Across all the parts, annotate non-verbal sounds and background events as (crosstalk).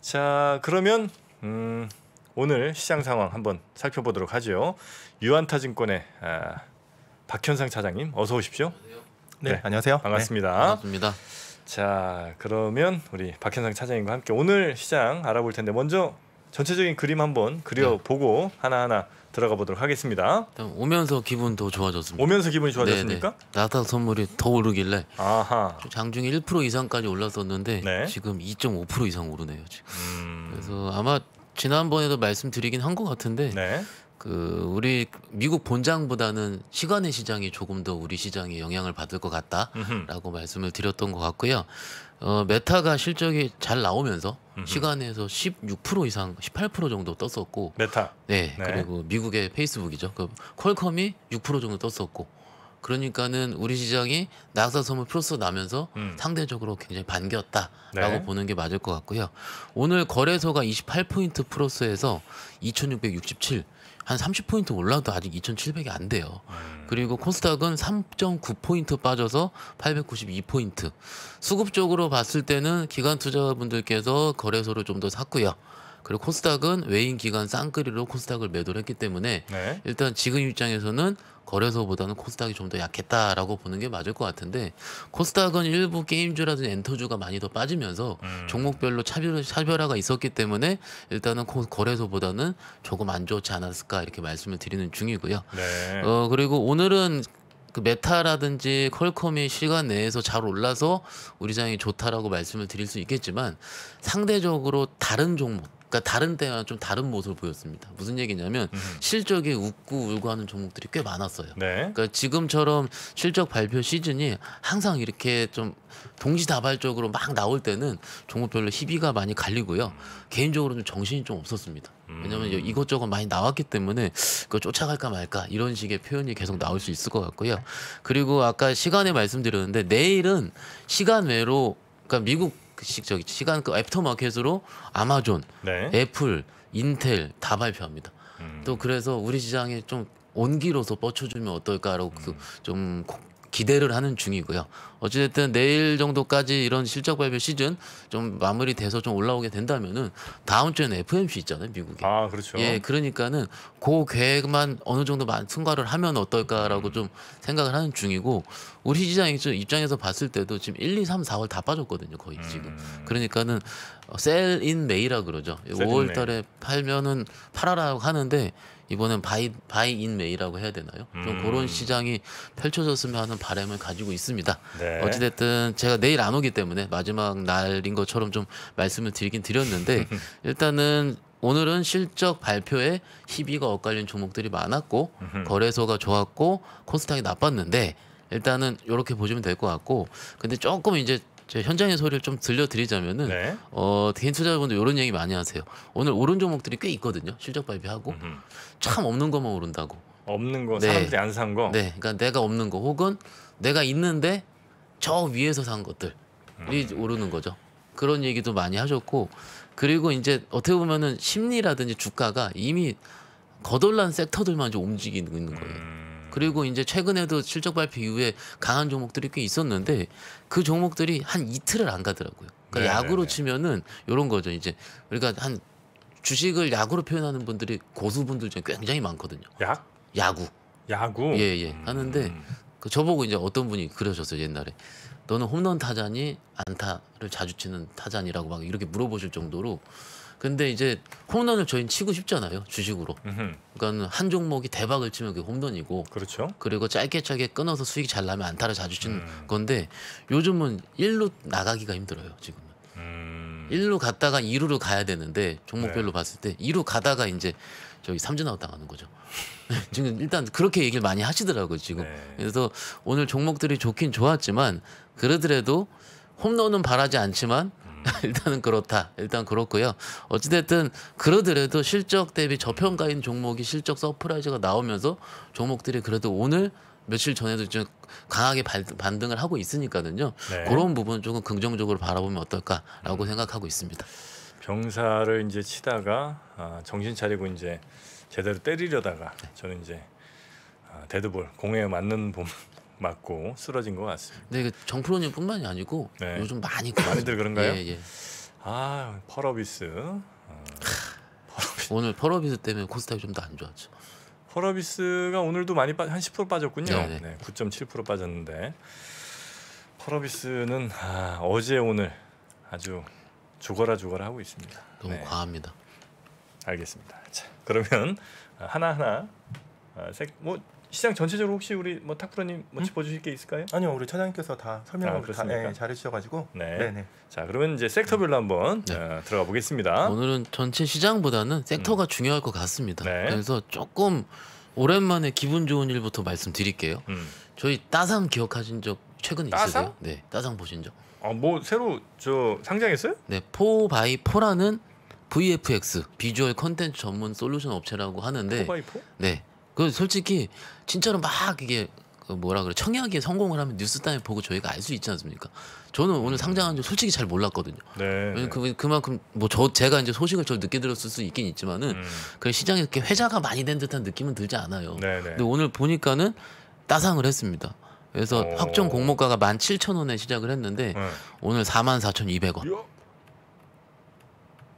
자, 그러면 음, 오늘 시장 상황 한번 살펴보도록 하죠. 유한타증권의 아, 박현상 차장님 어서 오십시오. 네, 네 안녕하세요. 반갑습니다. 네, 반갑습니다. 자, 그러면 우리 박현상 차장님과 함께 오늘 시장 알아볼 텐데 먼저 전체적인 그림 한번 그려보고 네. 하나하나 들어가 보도록 하겠습니다. 일단 오면서 기분 더 좋아졌습니다. 오면서 기분이 네, 네. 좋아졌습니까? 나타 선물이 더 오르길래 아하. 장중에 1% 이상까지 올랐었는데 네. 지금 2.5% 이상 오르네요. 지금. 음... 그래서 아마 지난번에도 말씀드리긴 한 것 같은데 네. 그 우리 미국 본장보다는 시간의 시장이 조금 더 우리 시장에 영향을 받을 것 같다라고 음흠. 말씀을 드렸던 것 같고요. 어, 메타가 실적이 잘 나오면서 음흠. 시간에서 16% 이상 18% 정도 떴었고 메타 네, 네. 그리고 미국의 페이스북이죠 그 퀄컴이 6% 정도 떴었고 그러니까는 우리 시장이 낙사 선물 플러스 나면서 음. 상대적으로 굉장히 반겼다라고 네. 보는 게 맞을 것 같고요 오늘 거래소가 28포인트 플러스에서 2667한 30포인트 올라도 아직 2,700이 안 돼요. 음. 그리고 코스닥은 3.9포인트 빠져서 892포인트. 수급적으로 봤을 때는 기관 투자분들께서 거래소를 좀 더 샀고요. 그리고 코스닥은 외인 기관 쌍끌이로 코스닥을 매도를 했기 때문에 네. 일단 지금 입장에서는 거래소보다는 코스닥이 좀 더 약했다라고 보는 게 맞을 것 같은데 코스닥은 일부 게임주라든지 엔터주가 많이 더 빠지면서 음. 종목별로 차별, 차별화가 있었기 때문에 일단은 코, 거래소보다는 조금 안 좋지 않았을까 이렇게 말씀을 드리는 중이고요. 네. 어 그리고 오늘은 그 메타라든지 퀄컴이 시간 내에서 잘 올라서 우리 장이 좋다라고 말씀을 드릴 수 있겠지만 상대적으로 다른 종목 그러니까 다른 때와 좀 다른 모습을 보였습니다. 무슨 얘기냐면 음. 실적이 웃고 울고 하는 종목들이 꽤 많았어요. 네. 그러니까 지금처럼 실적 발표 시즌이 항상 이렇게 좀 동시다발적으로 막 나올 때는 종목별로 희비가 많이 갈리고요. 음. 개인적으로 는 정신이 좀 없었습니다. 왜냐하면 음. 이것저것 많이 나왔기 때문에 그 쫓아갈까 말까 이런 식의 표현이 계속 나올 수 있을 것 같고요. 그리고 아까 시간에 말씀드렸는데 내일은 시간 외로 그러니까 미국 시, 저기 시간그 애프터마켓으로 아마존, 네. 애플, 인텔 다 발표합니다. 음. 또 그래서 우리 시장에 좀 온기로서 뻗쳐주면 어떨까라고 그 음. 그좀 기대를 하는 중이고요. 어찌됐든 내일 정도까지 이런 실적 발표 시즌 좀 마무리돼서 좀 올라오게 된다면은 다음 주에는 FMC 있잖아요, 미국에. 아, 그렇죠. 예, 그러니까는 그 계획만 어느 정도 승과를 하면 어떨까라고 음. 좀 생각을 하는 중이고 우리 시장 입장에서 봤을 때도 지금 1, 2, 3, 4월 다 빠졌거든요, 거의 음. 지금. 그러니까는 셀인 어, 메이라 그러죠. 5월 달에 팔면은 팔아라고 하는데 이번엔 바이 바이인 메이라고 해야 되나요? 좀 음. 그런 시장이 펼쳐졌으면 하는 바람을 가지고 있습니다. 네. 어찌됐든 제가 내일 안 오기 때문에 마지막 날인 것처럼 좀 말씀을 드리긴 드렸는데 (laughs) 일단은 오늘은 실적 발표에 희비가 엇갈린 종목들이 많았고 거래소가 좋았고 코스닥이 나빴는데 일단은 이렇게 보시면 될 것 같고 근데 조금 이제 제 현장의 소리를 좀 들려드리자면은 네. 어, 개인 투자자분들 이런 얘기 많이 하세요. 오늘 오른 종목들이 꽤 있거든요. 실적 발표하고 참 없는 것만 오른다고. 없는 거 네. 사람들이 안 산 거. 네, 그러니까 내가 없는 거 혹은 내가 있는데 저 위에서 산 것들이 음. 오르는 거죠. 그런 얘기도 많이 하셨고 그리고 이제 어떻게 보면은 심리라든지 주가가 이미 거덜난 섹터들만 좀 움직이고 있는 거예요. 음. 그리고 이제 최근에도 실적 발표 이후에 강한 종목들이 꽤 있었는데 그 종목들이 한 이틀을 안 가더라고요. 그러니까 네네네. 야구로 네, 네. 치면은 이런 거죠. 이제 우리가 그러니까 한 주식을 야구로 표현하는 분들이 고수분들 중에 굉장히 많거든요. 약? 야구. 야구. 예예. 예. 예. 음. 하는데 그 저보고 이제 어떤 분이 그러셨어요 옛날에. 너는 홈런 타자니 안타를 자주 치는 타자니라고 막 이렇게 물어보실 정도로 근데 이제 홈런을 저희는 치고 싶잖아요 주식으로. 그러니까 한 종목이 대박을 치면 그게 홈런이고. 그렇죠. 그리고 짧게 짧게 끊어서 수익이 잘 나면 안타를 자주 치는 음. 건데 요즘은 일루 나가기가 힘들어요 지금은. 음. 1루 갔다가 2루로 가야 되는데 종목별로 네. 봤을 때 2루 가다가 이제 저기 삼진아웃 당하는 거죠. (laughs) 지금 일단 그렇게 얘기를 많이 하시더라고요 지금. 네. 그래서 오늘 종목들이 좋긴 좋았지만 그러더라도 홈런은 바라지 않지만 (laughs) 일단은 그렇다. 일단 그렇고요. 어찌됐든 그러더라도 실적 대비 저평가인 종목이 실적 서프라이즈가 나오면서 종목들이 그래도 오늘 며칠 전에도 좀 강하게 반등을 하고 있으니까요. 네. 그런 부분 조금 긍정적으로 바라보면 어떨까라고 음. 생각하고 있습니다. 병사를 이제 치다가 아, 정신 차리고 이제 제대로 때리려다가 네. 저는 이제 아, 데드볼 공에 맞는 봄 맞고 쓰러진 것 같습니다. 네, 그 정프로님뿐만이 아니고 네. 요즘 많이 많이들 그런가요? 예, 예. 아 펄어비스. 어. 오늘 펄어비스 때문에 코스닥이 좀 더 안 좋았죠. 펄어비스가 오늘도 많이 빠, 한10% 빠졌군요. 네네. 네, 9.7% 빠졌는데 펄어비스는 아, 어제 오늘 아주 조거라 조거라 하고 있습니다. 너무 네. 과합니다. 알겠습니다. 자, 그러면 하나 하나 아, 색, 뭐 시장 전체적으로 혹시 우리 뭐 탁프로님 뭐 음? 짚어주실 게 있을까요? 아니요, 우리 차장님께서 다 설명을 아, 다 네, 잘해주셔가지고. 네. 네네. 자, 그러면 이제 섹터별로 음. 한번 네. 어, 들어가 보겠습니다. 오늘은 전체 시장보다는 섹터가 음. 중요할 것 같습니다. 네. 그래서 조금 오랜만에 기분 좋은 일부터 말씀드릴게요. 음. 저희 따상 기억하신 적 최근 따상? 있으세요? 네, 따상 보신 적? 아뭐 새로 저 상장했어요? 네, 포바이포라는 VFX 비주얼 컨텐츠 전문 솔루션 업체라고 하는데. 포바이포? 네. 그 솔직히 진짜로 막 이게 그 뭐라 그래 청약에 성공을 하면 뉴스 땅에 보고 저희가 알 수 있지 않습니까? 저는 오늘 음. 상장한 줄 솔직히 잘 몰랐거든요. 네. 그, 그 그만큼 뭐 저 제가 이제 소식을 좀 늦게 들었을 수 있긴 있지만은 음. 그 시장에 이렇게 회자가 많이 된 듯한 느낌은 들지 않아요. 네네. 네. 근데 오늘 보니까는 따상을 했습니다. 그래서 오. 어. 확정 공모가가 17,000원에 시작을 했는데 네. 오늘 44,200원.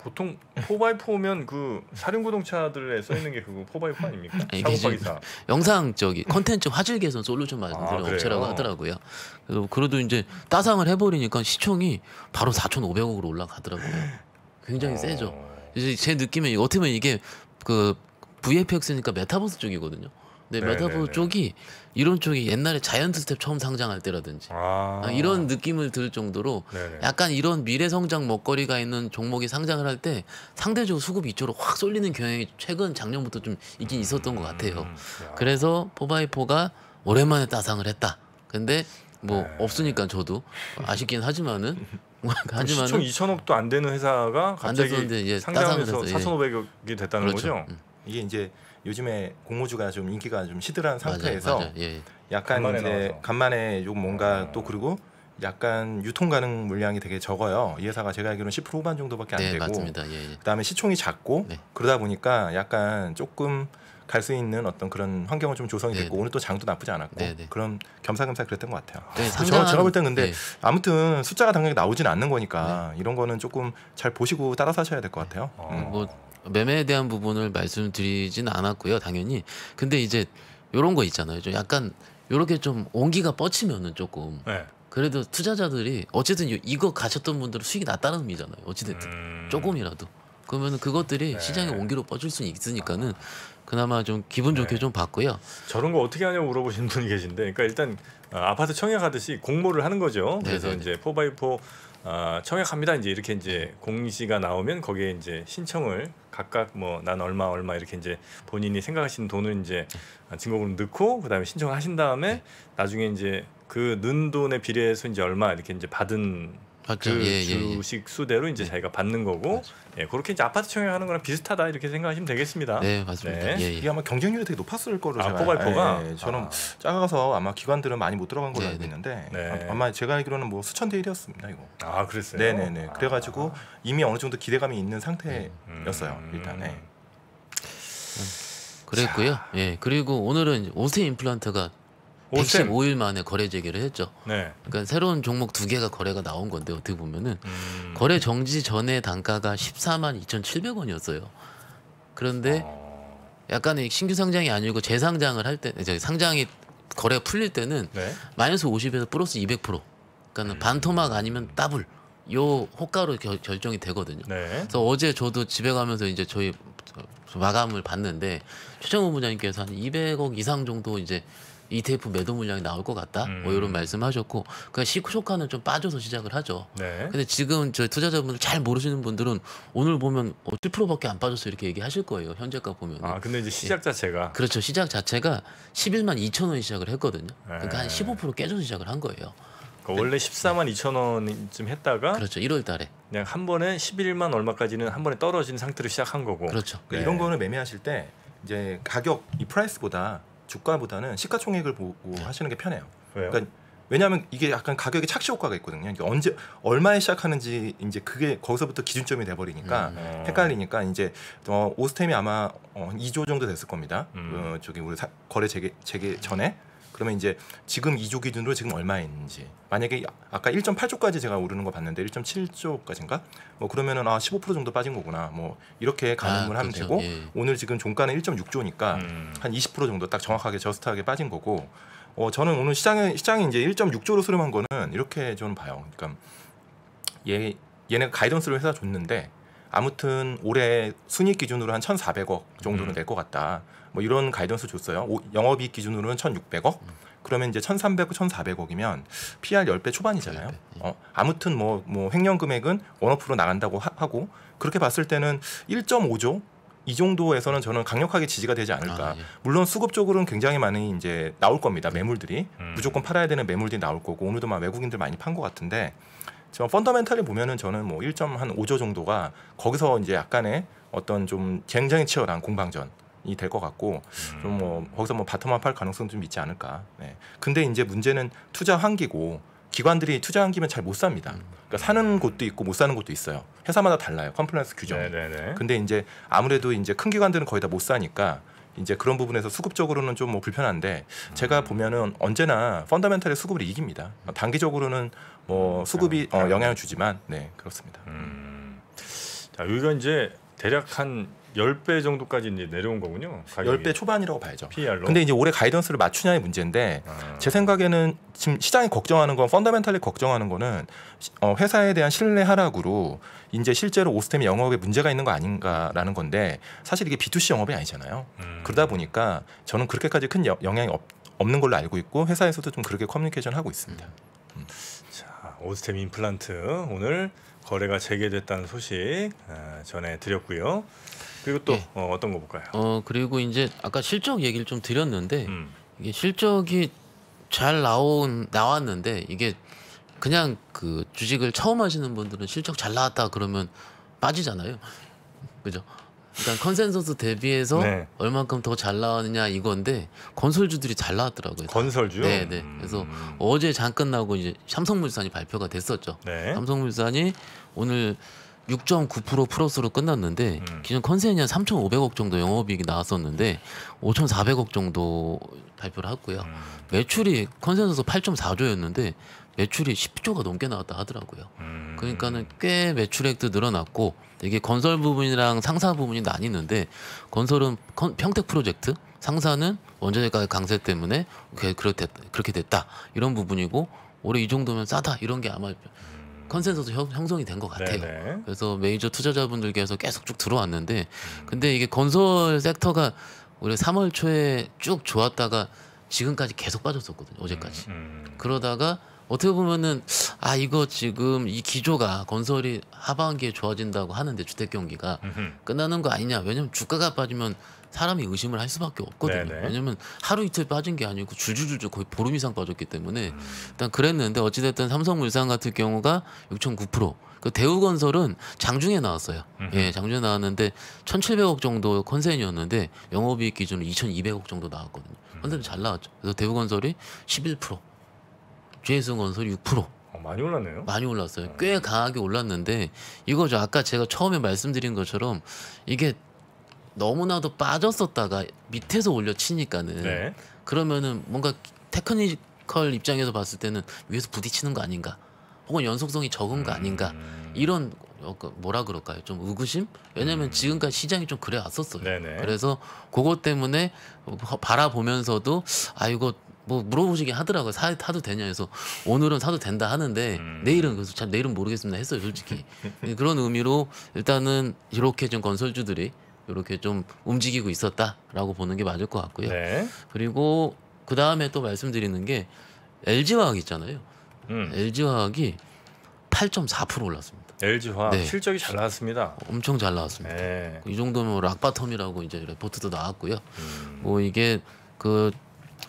보통 4x4면 그 사륜구동차들에 써 있는 게 그거 4x4 아닙니까? 사고파기사 아, 영상 저기 컨텐츠 화질개선 솔루션 만드는 아, 업체라고 어. 하더라고요. 그래서 그래도 이제 따상을 해버리니까 시총이 바로 4,500억으로 올라가더라고요. 굉장히 어. 세죠. 이제 제 느낌에 어떻게 보면 이게 그 VFX니까 메타버스 쪽이거든요. 네, 네 메타보 네, 네. 쪽이 이런 쪽이 옛날에 자이언트 스텝 처음 상장할 때라든지 아, 아 이런 느낌을 들 정도로 네네. 약간 이런 미래 성장 먹거리가 있는 종목이 상장을 할 때 상대적으로 수급이 이쪽으로 확 쏠리는 경향이 최근 작년부터 좀 있긴 음 있었던 것 같아요. 음, 그래서 포바이포가 오랜만에 따상을 했다. 근데 뭐 네. 없으니까 저도 아쉽긴 하지만은 (laughs) 뭐 하지만 시총 2천억도 안 되는 회사가 갑자기 상장해서 4,500억이 예. 됐다는 그렇죠. 거죠. 음. 이게 이제 요즘에 공모주가 좀 인기가 좀 시들한 상태에서 맞아요, 맞아요. 예, 예. 약간 간만에 이제 나와서. 간만에 좀 뭔가 아. 또 그리고 약간 유통 가능 물량이 되게 적어요. 이 회사가 제가 알기로는 10% 후반 정도밖에 안 네, 되고 맞습니다. 예, 예. 그다음에 시총이 작고 네. 그러다 보니까 약간 조금 갈 수 있는 어떤 그런 환경은 좀 조성이 네, 됐고 네, 오늘 또 장도 나쁘지 않았고 네, 네. 그런 겸사겸사 그랬던 것 같아요. 상당한... 제가, 볼땐 근데 예. 아무튼 숫자가 당연히 나오진 않는 거니까 이런 거는 조금 잘 보시고 따라서 하셔야 될 것 같아요. 어... 음. 뭐 매매에 대한 부분을 말씀드리진 않았고요, 당연히. 근데 이제 요런 거 있잖아요. 좀 약간 요렇게 좀 온기가 뻗치면은 조금 네. 그래도 투자자들이 어쨌든 이거 가셨던 분들은 수익이 낮다는 의미잖아요. 어찌됐든 음... 조금이라도. 그러면 그것들이 네. 시장에 온기로 뻗을 수는 있으니까는 그나마 좀 기분 좋게 네. 좀 봤고요. 저런 거 어떻게 하냐고 물어보시는 분이 계신데, 그러니까 일단 어, 아파트 청약하듯이 공모를 하는 거죠. 네, 그래서 네네네. 네. 이제 4x4 어, 청약합니다. 이제 이렇게 이제 공시가 나오면 거기에 이제 신청을 각각 뭐 난 얼마 얼마 이렇게 이제 본인이 생각하시는 돈을 이제 증거금 넣고 그다음에 신청 하신 다음에 나중에 이제 그눈 돈에 비례해서 이제 얼마 이렇게 이제 받은 그 예, 예, 예, 주식 수대로 이제 네. 자기가 받는 거고 예, 그렇게 이제 아파트 청약하는 거랑 비슷하다 이렇게 생각하시면 되겠습니다. 네 맞습니다. 네. 예, 이게 아마 경쟁률이 되게 높았을 거로 아, 제가 포발포가 예, 아. 저는 아. 작아서 아마 기관들은 많이 못 들어간 걸로 네, 알고 네. 있는데 네. 아, 아마 제가 알기로는 뭐 수천 대 일이었습니다 이거. 아 그랬어요. 네네네. 아. 그래가지고 이미 어느 정도 기대감이 있는 상태였어요 음. 일단에. 음. 그랬고요. 자. 예 그리고 오늘은 오세 임플란트가 115일 만에 거래 재개를 했죠. 네. 그러니까 새로운 종목 두 개가 거래가 나온 건데 어떻게 보면은 음. 거래 정지 전에 단가가 14만 2,700원이었어요. 그런데 어. 약간 의 신규 상장이 아니고 재상장을 할 때, 상장이 거래가 풀릴 때는 네? 마이너스 50에서 플러스 200%. 그러니까 음. 반토막 아니면 더블. 요 호가로 결, 정이 되거든요. 네. 그래서 어제 저도 집에 가면서 이제 저희 마감을 봤는데 최정우 부장님께서 한 200억 이상 정도 이제 ETF 매도 물량이 나올 것 같다. 뭐 음. 뭐 이런 말씀하셨고 그냥니까 시초가는 좀 빠져서 시작을 하죠. 네. 근데 지금 저희 투자자분들 잘 모르시는 분들은 오늘 보면 7%밖에 어, 안빠져서 이렇게 얘기하실 거예요. 현재가 보면. 아 근데 이제 예. 시작 자체가 예. 그렇죠. 시작 자체가 11만 2천 원 시작을 했거든요. 그러니까 네. 그러니까 한 15% 깨져서 시작을 한 거예요. 그러니까 원래 14만 2천 원쯤 했다가 그렇죠. 1월 달에 그냥 한 번에 11만 얼마까지는 한 번에 떨어진 상태로 시작한 거고. 그렇죠. 그러니까 네. 이런 거는 매매하실 때 이제 가격 이 프라이스보다 주가보다는 시가총액을 보고 네. 하시는 게 편해요. 왜요? 그러니까 왜냐하면 이게 약간 가격에 착시 효과가 있거든요. 그러 언제 얼마에 시작하는지 이제 그게 거기서부터 기준점이 돼 버리니까 음. 네. 헷갈리니까 이제 어, 오스템이 아마 어, 2조 정도 됐을 겁니다. 음. 어, 저기 우리 사, 거래 재개, 재개 전에 그러면 이제 지금 2조 기준으로 지금 얼마인지 만약에 아까 1.8조까지 제가 오르는 거 봤는데 1.7조까지인가 뭐 그러면은 아15% 정도 빠진 거구나 뭐 이렇게 아, 가늠을 아, 하면 그렇죠. 되고 예. 오늘 지금 종가는 1.6조니까 음. 한20% 정도 딱 정확하게 저스트하게 빠진 거고 어 저는 오늘 시장에 시장이 이제 1.6조로 수렴한 거는 이렇게 저는 봐요. 그러니까 얘 얘네가 가이던스를 회사 줬는데 아무튼 올해 순익 기준으로 한 1,400억 정도는 음. 될것 같다. 뭐 이런 가이던스 줬어요. 오, 영업이익 기준으로는 1,600억. 음. 그러면 이제 1,300억, 1,400억이면 PR 10배 초반이잖아요. 10배. 예. 어, 아무튼 뭐, 뭐 횡령 금액은 원어프로 나간다고 하, 고 그렇게 봤을 때는 1.5조 이 정도에서는 저는 강력하게 지지가 되지 않을까. 아, 예. 물론 수급 쪽으로는 굉장히 많이 이제 나올 겁니다. 매물들이 음. 무조건 팔아야 되는 매물들이 나올 거고 오늘도 막 외국인들 많이 판 것 같은데 저 펀더멘탈이 보면은 저는 뭐 1.5조 정도가 거기서 이제 약간의 어떤 좀 굉장히 치열한 공방전 이될것 같고 뭐 음. 좀뭐 거기서 뭐 바텀업 할 가능성 도좀 있지 않을까. 네. 근데 이제 문제는 투자 환기고 기관들이 투자 한기면 잘 못 삽니다. 음. 그러니까 사는 곳도 있고 못 사는 곳도 있어요. 회사마다 달라요. 컴플라이언스 규정 네, 네, 네. 근데 이제 아무래도 이제 큰 기관들은 거의 다 못 사니까 이제 그런 부분에서 수급적으로는 좀뭐 불편한데 음. 제가 보면은 언제나 펀더멘탈의 수급을 이깁니다. 음. 단기적으로는 뭐 음, 수급이 어, 영향을 주지만 네 그렇습니다. 음. 자 여기가 이제 대략 한 10배 정도까지 이제 내려온 거군요. 가격이. 10배 초반이라고 봐야죠. p r 로 근데 이제 올해 가이던스를 맞추냐의 문제인데 아. 제 생각에는 지금 시장이 걱정하는 건 펀더멘탈리 걱정하는 거는 어, 회사에 대한 신뢰 하락으로 이제 실제로 오스템이 영업에 문제가 있는 거 아닌가라는 건데 사실 이게 B2C 영업이 아니잖아요. 음. 그러다 보니까 저는 그렇게까지 큰 여, 영향이 없, 없는 걸로 알고 있고 회사에서도 좀 그렇게 커뮤니케이션 하고 있습니다. 음. 자, 오스템 임플란트 오늘 거래가 재개됐다는 소식 아, 전해드렸고요. 그리고 또 예. 어, 떤거 볼까요? 어 그리고 이제 아까 실적 얘기를 좀 드렸는데 음. 이게 실적이 잘 나온 나왔는데 이게 그냥 그 주식을 처음 하시는 분들은 실적 잘 나왔다 그러면 빠지잖아요. 그죠? 일단 그러니까 컨센서스 대비해서 네. 얼만큼 더 잘 나왔느냐 이건데 건설주들이 잘 나왔더라고요. 다. 건설주 네, 네. 그래서 음. 어제 장 끝나고 이제 삼성물산이 발표가 됐었죠. 네. 삼성물산이 오늘 6.9% 플러스로 끝났는데 음. 기존 컨센이 한 3,500억 정도 영업이익이 나왔었는데 5,400억 정도 발표를 했고요. 음. 매출이 컨센서스 8.4조였는데 매출이 10조가 넘게 나왔다 하더라고요. 음. 그러니까는 꽤 매출액도 늘어났고 이게 건설 부분이랑 상사 부분이 나뉘는데 건설은 컨, 평택 프로젝트 상사는 원자재가 강세 때문에 그렇게 됐다 이런 부분이고 올해 이 정도면 싸다 이런 게 아마 컨센서스 형성이 된 것 같아요. 네네. 네. 그래서 메이저 투자자분들께서 계속 쭉 들어왔는데 음. 근데 이게 건설 섹터가 우리 3월 초에 쭉 좋았다가 지금까지 계속 빠졌었거든요. 어제까지. 음, 음. 그러다가 어떻게 보면은 아 이거 지금 이 기조가 건설이 하반기에 좋아진다고 하는데 주택 경기가 음흠. 끝나는 거 아니냐 왜냐면 주가가 빠지면 사람이 의심을 할 수밖에 없거든요 네네. 왜냐면 하루 이틀 빠진 게 아니고 줄줄줄줄 거의 보름 이상 빠졌기 때문에 음. 일단 그랬는데 어찌됐든 삼성물산 같은 경우가 6.9%. 그 대우건설은 장중에 나왔어요. 음흠. 예, 장중에 나왔는데 1,700억 정도 컨센이었는데 영업이익 기준으로 2,200억 정도 나왔거든요. 컨센 음. 잘 나왔죠. 그래서 대우건설이 11%. GS 건설이 6%. 어, 많이 올랐네요. 많이 올랐어요. 어. 꽤 강하게 올랐는데 이거죠. 아까 제가 처음에 말씀드린 것처럼 이게 너무나도 빠졌었다가 밑에서 올려 치니까는 네. 그러면은 뭔가 테크니컬 입장에서 봤을 때는 위에서 부딪히는 거 아닌가 혹은 연속성이 적은 거 아닌가 음. 이런 어, 그 뭐라 그럴까요? 좀 의구심? 왜냐면 음. 지금까지 시장이 좀 그래 왔었어요. 네네. 그래서 그것 때문에 어, 바라보면서도 아 이거 뭐 물어보시긴 하더라고요. 사, 사도 되냐 해서 오늘은 사도 된다 하는데 음. 내일은 그래서 내일은 모르겠습니다 했어요 솔직히 (laughs) 예, 그런 의미로 일단은 이렇게 좀 건설주들이 이렇게 좀 움직이고 있었다라고 보는 게 맞을 것 같고요. 네. 그리고 그 다음에 또 말씀드리는 게 LG 화학 있잖아요. 음. LG 화학이 8.4% 올랐습니다. LG 화학 네. 실적이 잘 나왔습니다. 엄청 잘 나왔습니다. 네. 이 정도면 락바텀이라고 이제 레포트도 나왔고요. 음. 뭐 이게 그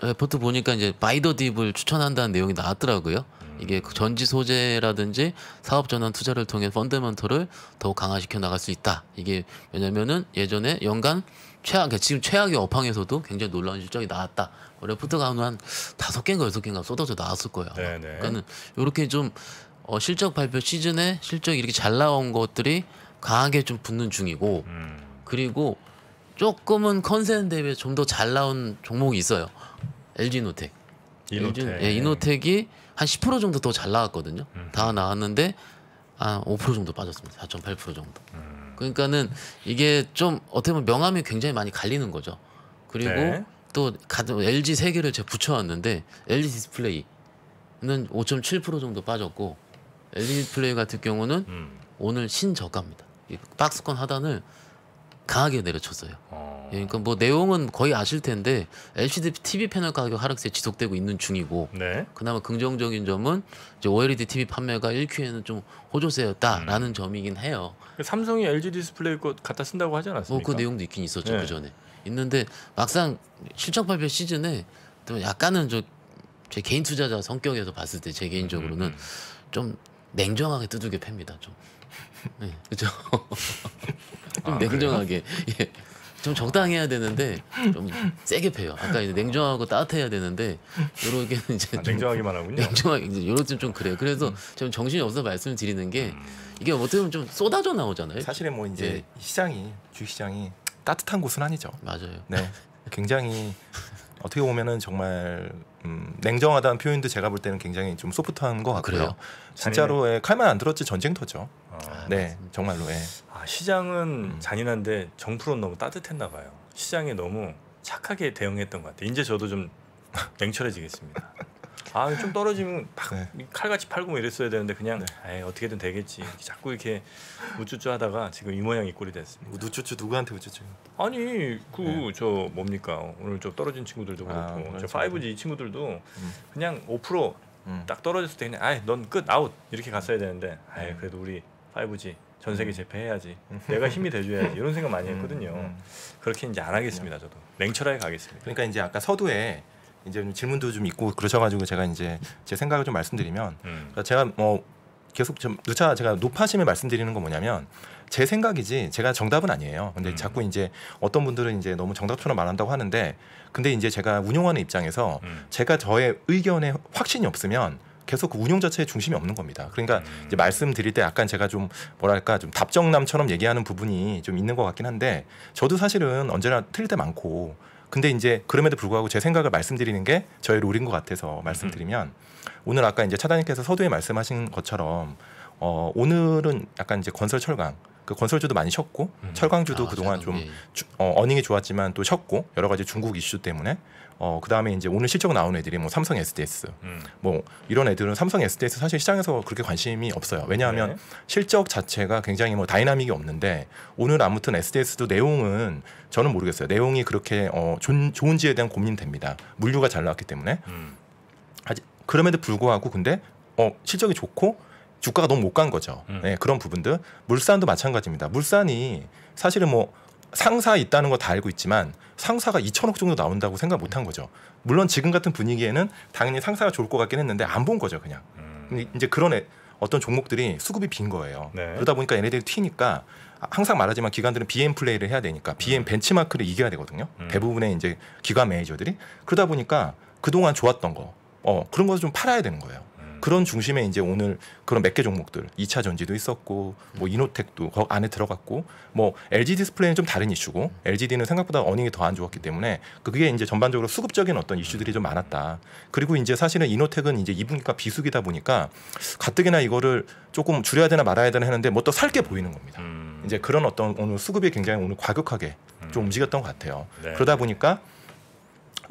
네, 포트 보니까 이제 바이더 딥을 추천한다는 내용이 나왔더라고요. 이게 그 전지 소재라든지 사업 전환 투자를 통해 펀드멘털를 더욱 강화시켜 나갈 수 있다. 이게 왜냐면은 예전에 연간 최악, 의 그러니까 지금 최악의 업황에서도 굉장히 놀라운 실적이 나왔다. 레포트가한 다섯 개인가 여섯 개인가 쏟아져 나왔을 거예요. 네네. 네. 그러니까는 이렇게 좀 어, 실적 발표 시즌에 실적이 이렇게 잘 나온 것들이 강하게 좀 붙는 중이고 음. 그리고 조금은 컨센 대비 좀 더 잘 나온 종목이 있어요. LG 노텍. 이노텍. LG, 예, 이노텍이 한 10% 정도 더 잘 나왔거든요. 음. 다 나왔는데 한5% 정도 빠졌습니다. 4.8% 정도. 음. 그러니까는 이게 좀 어떻게 보면 명암이 굉장히 많이 갈리는 거죠. 그리고 네. 또 가든 LG 세 개를 제가 붙여왔는데 LG 디스플레이는 5.7% 정도 빠졌고 LG 디스플레이 같은 경우는 음. 오늘 신저가입니다. 박스권 하단을 강하게 내려쳤어요. 어... 예, 그러니까 뭐 내용은 거의 아실 텐데 LCD TV 패널 가격 하락세 지속되고 있는 중이고 네. 그나마 긍정적인 점은 이제 OLED TV 판매가 1Q에는 좀 호조세였다라는 음. 점이긴 해요. 그 삼성이 LG 디스플레이 것 갖다 쓴다고 하지 않았습니까? 뭐그 내용도 있긴 있었죠 네. 그 전에 있는데 막상 실적 발표 시즌에 또 약간은 저제 개인 투자자 성격에서 봤을 때 제 개인적으로는 음, 음, 음. 좀 냉정하게 두들겨 팹니다. 좀 네. 그죠좀 (laughs) 아, 냉정하게. 예. 좀 적당해야 되는데 좀 세게 패요. 아까 이제 냉정하고 따뜻해야 되는데 요렇게는 이제 아, 냉정하기만 하군요. 냉정하게 이제 요렇게 좀 그래요. 그래서 음. 좀 정신이 없어서 말씀을 드리는 게 음. 이게 어떻게 보면 좀 쏟아져 나오잖아요. 사실은 뭐 이제 네. 시장이 주시장이 따뜻한 곳은 아니죠. 맞아요. 네, 굉장히 어떻게 보면은 정말 음, 냉정하다는 표현도 제가 볼 때는 굉장히 좀 소프트한 것 같고요. 아, 그래요? 진짜로 예, 칼만 안 들었지 전쟁터죠. 아, 아, 네, 맞습니다. 정말로. 예. 아, 시장은 음. 잔인한데 정프로 너무 따뜻했나 봐요. 시장에 너무 착하게 대응했던 것 같아요. 이제 저도 좀 (laughs) 냉철해지겠습니다. 아, 좀 떨어지면 막 네. 칼같이 팔고 뭐 이랬어야 되는데 그냥 네. 에이, 아, 예, 어떻게든 되겠지. 자꾸 이렇게 우쭈쭈 하다가 지금 이 모양이 꼴이 됐습니다. 우쭈쭈 누구한테 우쭈쭈? 아니, 그저 네. 뭡니까? 오늘 좀 떨어진 친구들도 그렇고 아, 저 5G 이 친구들도 음. 그냥 5%딱 음. 떨어졌을 때 그냥 아넌끝 아웃 이렇게 갔어야 되는데 아이 네. 그래도 우리 5G 전 세계 음. 재패해야지. 음, 내가 힘이 돼줘야지. 이런 생각 많이 음, 했거든요. 그렇게 이제 안 하겠습니다. 저도 냉철하게 가겠습니다. 그러니까 이제 아까 서두에 이제 질문도 좀 있고 그러셔가지고 제가 이제 제 생각을 좀 말씀드리면 음. 그러니까 제가 뭐 계속 좀 누차 제가 높아심에 말씀드리는 건 뭐냐면 제 생각이지 제가 정답은 아니에요. 근데 음. 자꾸 이제 어떤 분들은 이제 너무 정답처럼 말한다고 하는데 근데 이제 제가 운용하는 입장에서 음. 제가 저의 의견에 확신이 없으면 계속 그 운용 자체에 중심이 없는 겁니다. 그러니까 음. 이제 말씀드릴 때 약간 제가 좀 뭐랄까 좀 답정남처럼 얘기하는 부분이 좀 있는 것 같긴 한데 저도 사실은 언제나 틀릴 때 많고 근데 이제 그럼에도 불구하고 제 생각을 말씀드리는 게 저의 롤인 것 같아서 말씀드리면 음. 오늘 아까 이제 차단님께서 서두에 말씀하신 것처럼 어 오늘은 약간 이제 건설 철강 그 건설주도 많이 쉬었고 음. 철강주도 아, 그동안 좀 주, 어, 어닝이 좋았지만 또 쉬었고 여러 가지 중국 이슈 때문에 어, 그 다음에 이제 오늘 실적으로 나온 애들이 뭐 삼성 SDS, 음. 뭐 이런 애들은 삼성 SDS 사실 시장에서 그렇게 관심이 없어요. 왜냐하면 네. 실적 자체가 굉장히 뭐 다이나믹이 없는데 오늘 아무튼 SDS도 내용은 저는 모르겠어요. 내용이 그렇게 어, 좋, 좋은지에 대한 고민됩니다. 물류가 잘 나왔기 때문에. 음. 아직 그럼에도 불구하고 근데 어, 실적이 좋고 주가가 너무 못 간 거죠. 음. 네, 그런 부분들. 물산도 마찬가지입니다. 물산이 사실은 뭐 상사 있다는 거 다 알고 있지만 상사가 2천억 정도 나온다고 생각 못 한 거죠. 물론 지금 같은 분위기에는 당연히 상사가 좋을 것 같긴 했는데 안 본 거죠 그냥. 음. 이제 그런 애, 어떤 종목들이 수급이 빈 거예요. 네. 그러다 보니까 얘네들이 튀니까 항상 말하지만 기관들은 BM 플레이를 해야 되니까 BM 음. 벤치마크를 이겨야 되거든요. 음. 대부분의 이제 기관 매니저들이 그러다 보니까 그동안 좋았던 거, 어 그런 것을 좀 팔아야 되는 거예요. 그런 중심에 이제 오늘 그런 몇 개 종목들 2차 전지도 있었고 뭐 이노텍도 거 안에 들어갔고 뭐 LG 디스플레이는 좀 다른 이슈고 LGD는 생각보다 어닝이 더 안 좋았기 때문에 그 그게 이제 전반적으로 수급적인 어떤 이슈들이 좀 많았다. 그리고 이제 사실은 이노텍은 이제 2분기가 비수기다 보니까 가뜩이나 이거를 조금 줄여야 되나 말아야 되나 했는데 뭐 또살게 보이는 겁니다. 음. 이제 그런 어떤 오늘 수급이 굉장히 오늘 과격하게 음. 좀 움직였던 것 같아요. 네. 그러다 보니까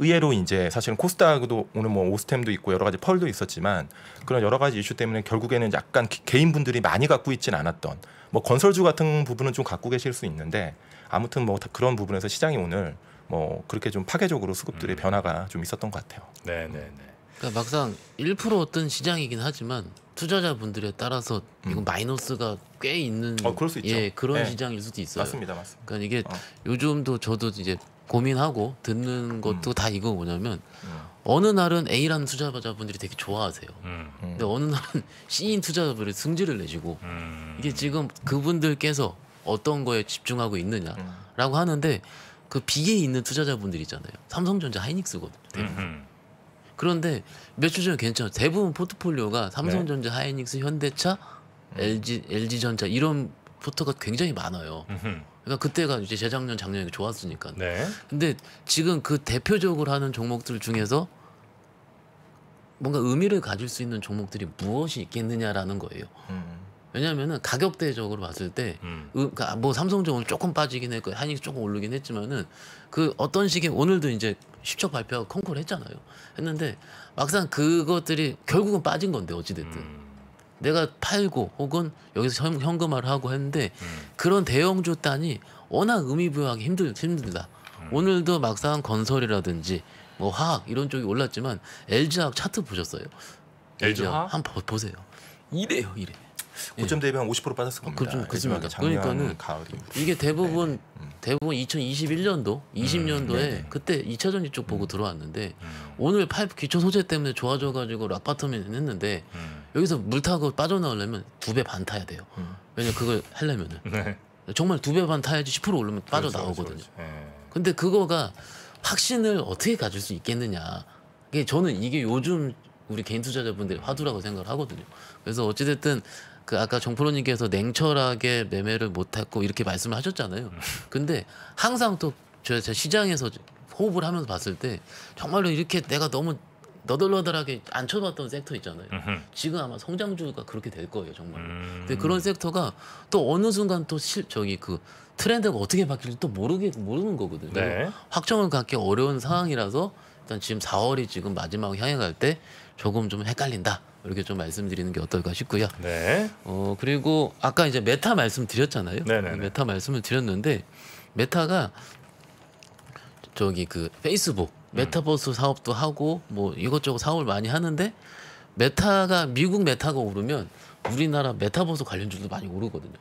의외로 이제 사실은 코스닥도 오늘 뭐 오스템도 있고 여러 가지 펄도 있었지만 그런 여러 가지 이슈 때문에 결국에는 약간 개인분들이 많이 갖고 있지는 않았던 뭐 건설주 같은 부분은 좀 갖고 계실 수 있는데 아무튼 뭐 그런 부분에서 시장이 오늘 뭐 그렇게 좀 파괴적으로 수급들의 음. 변화가 좀 있었던 것 같아요. 네, 네, 네. 그러니까 막상 1% 어떤 시장이긴 하지만 투자자분들에 따라서 음. 이거 마이너스가 꽤 있는 어, 그럴 수 있죠. 예, 그런 네. 시장일 수도 있어요. 맞습니다. 맞습니다. 그러니까 이게 어. 요즘도 저도 이제 고민하고 듣는 음. 것도 음. 다 이거 뭐냐면 음. 어느 날은 A라는 투자자분들이 되게 좋아하세요. 음. 근데 어느 날은 (laughs) C인 투자자분들이 승질을 내시고 음. 이게 지금 그분들께서 어떤 거에 집중하고 있느냐라고 음. 하는데 그 비에 있는 투자자분들 이잖아요 삼성전자 하이닉스거든요. 대부분. 그런데 며칠 전에 괜찮아요. 대부분 포트폴리오가 삼성전자, 네. 하이닉스, 현대차, LG, LG전자 이런 포트가 굉장히 많아요. 그러니까 그때가 이제 재작년 작년에 좋았으니까. 네. 근데 지금 그 대표적으로 하는 종목들 중에서 뭔가 의미를 가질 수 있는 종목들이 무엇이 있겠느냐라는 거예요. 음. 왜냐하면 가격대적으로 봤을 때뭐 음. 그러 그러니까 뭐 삼성전 오늘 조금 빠지긴 했고 한이 조금 오르긴 했지만은 그 어떤 식의 오늘도 이제 실적 발표 가 콩쿨 했잖아요. 했는데 막상 그것들이 결국은 빠진 건데 어찌 됐든. 음. 내가 팔고 혹은 여기서 현, 금화를 하고 했는데 음. 그런 대형주 단이 워낙 의미부여하기 힘들, 힘듭니다 음. 오늘도 막상 건설이라든지 뭐 화학 이런 쪽이 올랐지만 LG화학 차트 보셨어요? LG화학 한번 보세요. 이래요 이래. 고점 대비 한 50% 빠졌을 겁니다. 그죠그렇 그러니까는 가을이 이게 대부분 네. 음. 대부분 2021년도, 20년도에 음, 그때 2차 전지 쪽 보고 음. 들어왔는데 음. 오늘 파이프 기초 소재 때문에 좋아져가지고 락파터을 했는데 여기서 물 타고 빠져나오려면 두 배 반 타야 돼요. 왜냐 그걸 하려면은 (laughs) 네. 정말 두 배 반 타야지 10% 오르면 빠져 나오거든요. 네. 근데 그거가 확신을 어떻게 가질 수 있겠느냐. 이게 저는 이게 요즘 우리 개인 투자자분들의 화두라고 생각을 하거든요. 그래서 어찌됐든 그 아까 정프로님께서 냉철하게 매매를 못했고 이렇게 말씀을 하셨잖아요. 근데 항상 또저 시장에서 호흡을 하면서 봤을 때 정말로 이렇게 내가 너무 너덜너덜하게 안 쳐봤던 섹터 있잖아요. 지금 아마 성장주가 그렇게 될 거예요, 정말. 음. 근데 그런 섹터가 또 어느 순간 또 실, 저기 그 트렌드가 어떻게 바뀔지 또 모르게 모르는 거거든요. 네. 확정을 갖기 어려운 상황이라서 일단 지금 4월이 지금 마지막 향해 갈 때 조금 좀 헷갈린다. 이렇게 좀 말씀드리는 게 어떨까 싶고요. 네. 어 그리고 아까 이제 메타 말씀 드렸잖아요. 네, 네, 네. 메타 말씀을 드렸는데 메타가 저기 그 페이스북 음. 메타버스 음. 사업도 하고 뭐 이것저것 사업을 많이 하는데 메타가 미국 메타가 오르면 우리나라 메타버스 관련주도 많이 오르거든요.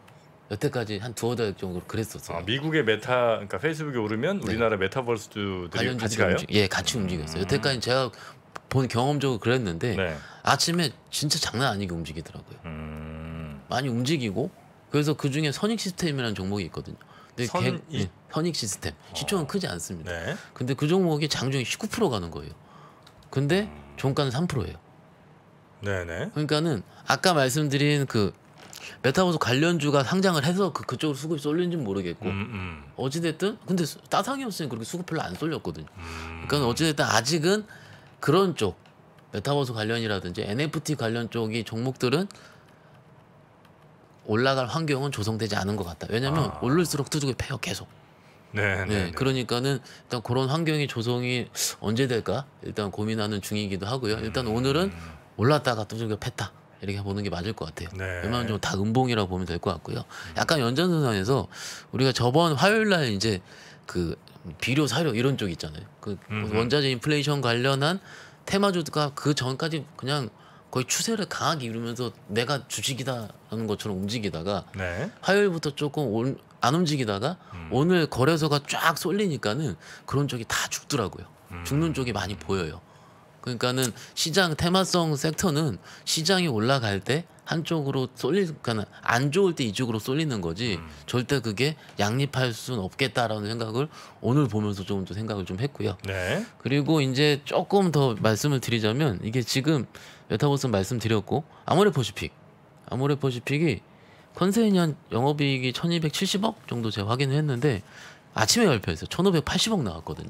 여태까지 한 두어 달 정도 그랬었어요. 아, 미국의 메타 그러니까 페이스북이 오르면 우리나라 네. 메타버스도 같이 가요? 움직, 예, 같이 음. 움직였어요. 여태까지 제가 본 경험적으로 그랬는데 네. 아침에 진짜 장난 아니게 움직이더라고요. 음... 많이 움직이고 그래서 그 중에 선익 시스템이라는 종목이 있거든요. 근데 선... 개, 네, 선익 시스템 시총은 어... 아. 크지 않습니다. 네. 근데 그 종목이 장중에 19% 가는 거예요. 근데 음... 종가는 3%예요. 네네. 그러니까는 아까 말씀드린 그 메타버스 관련주가 상장을 해서 그, 그쪽으로 수급이 쏠린지는 모르겠고 음, 음. 어찌됐든 근데 따상이없으니 그렇게 수급 별로 안 쏠렸거든요. 음. 그러니까 어찌됐든 아직은 그런 쪽 메타버스 관련이라든지 NFT 관련 쪽이 종목들은 올라갈 환경은 조성되지 않은 것 같다. 왜냐하면 아. 오를수록 투자가 패요 계속. 네 네, 네, 네, 그러니까는 일단 그런 환경이 조성이 언제 될까 일단 고민하는 중이기도 하고요. 일단 음. 오늘은 올랐다가 투자가 팼다. 이렇게 보는 게 맞을 것 같아요. 네. 웬만하면 좀다 음봉이라고 보면 될 것 같고요. 음. 약간 연장선상에서 우리가 저번 화요일 날 이제 그 비료 사료 이런 쪽 있잖아요. 그 음흠. 원자재 인플레이션 관련한 테마주가 그 전까지 그냥 거의 추세를 강하게 이루면서 내가 주식이다라는 것처럼 움직이다가 네. 화요일부터 조금 올, 안 움직이다가 음. 오늘 거래소가 쫙 쏠리니까는 그런 쪽이 다 죽더라고요. 음. 죽는 쪽이 많이 보여요. 그러니까는 시장 테마성 섹터는 시장이 올라갈 때 한쪽으로 쏠릴 그러니까 안 좋을 때 이쪽으로 쏠리는 거지 음. 절대 그게 양립할 수는 없겠다라는 생각을 오늘 보면서 좀더 생각을 좀 했고요. 네. 그리고 이제 조금 더 말씀을 드리자면 이게 지금 메타버스 말씀드렸고 아모레퍼시픽 아모레퍼시픽이 컨세이년 영업이익이 1270억 정도 제가 확인을 했는데 아침에 발표했어요. 1580억 나왔거든요.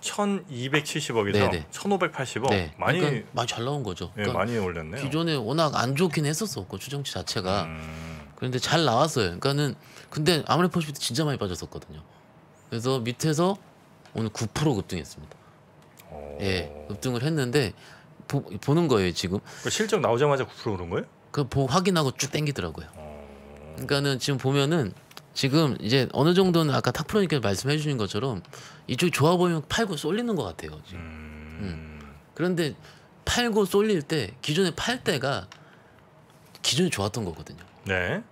1,270억에서 네네. 1,580억 네. 많이 그러니까 많이 잘 나온 거죠. 예, 그러니까 많이 올렸네요. 기존에 워낙 안 좋긴 했었었고 그 추정치 자체가 음... 그런데 잘 나왔어요. 그러니까는 근데 아무래퍼시피트 진짜 많이 빠졌었거든요. 그래서 밑에서 오늘 9% 급등했습니다. 오... 예, 급등을 했는데 보, 보는 거예요 지금. 그 실적 나오자마자 9% 오른 거예요? 그보 확인하고 쭉 땡기더라고요. 어. 그러니까는 지금 보면은 지금 이제 어느 정도는 아까 탁프로님께서 말씀해 주신 것처럼 이쪽이 좋아 보이면 팔고 쏠리는 것 같아요. 지금. 음. 음. 그런데 팔고 쏠릴 때 기존에 팔 때가 기존에 좋았던 거거든요. 네.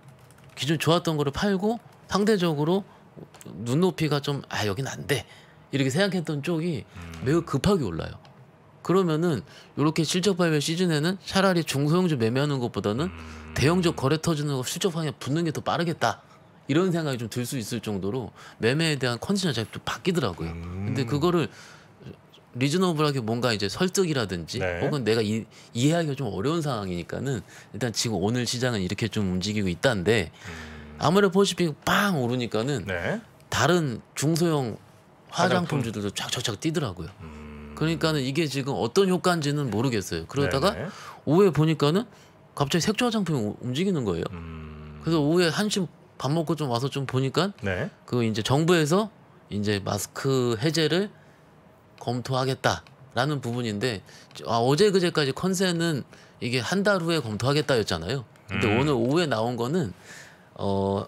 기존에 좋았던 거를 팔고 상대적으로 눈높이가 좀 아여기는안 돼. 이렇게 생각했던 쪽이 음. 매우 급하게 올라요. 그러면은 이렇게 실적 발매 시즌에는 차라리 중소형주 매매하는 것보다는 음. 대형주 거래 터지는 거 실적 방향 붙는 게 더 빠르겠다. 이런 생각이 좀 들 수 있을 정도로 매매에 대한 컨디션이 좀 바뀌더라고요. 음. 근데 그거를 리즈너블하게 뭔가 이제 설득이라든지 네. 혹은 내가 이, 이해하기가 좀 어려운 상황이니까는 일단 지금 오늘 시장은 이렇게 좀 움직이고 있다는데 음. 아무래도 보시피 빵 오르니까는 네. 다른 중소형 화장품주들도 쫙쫙쫙 뛰더라고요. 음. 그러니까는 이게 지금 어떤 효과인지는 모르겠어요. 그러다가 네 오후에 보니까는 갑자기 색조 화장품이 움직이는 거예요. 음. 그래서 오후에 한시 밥 먹고 좀 와서 좀 보니까 네. 그 이제 정부에서 이제 마스크 해제를 검토하겠다라는 부분인데 아, 어제 그제까지 컨셉은 이게 한 달 후에 검토하겠다였잖아요. 근데 음. 오늘 오후에 나온 거는 어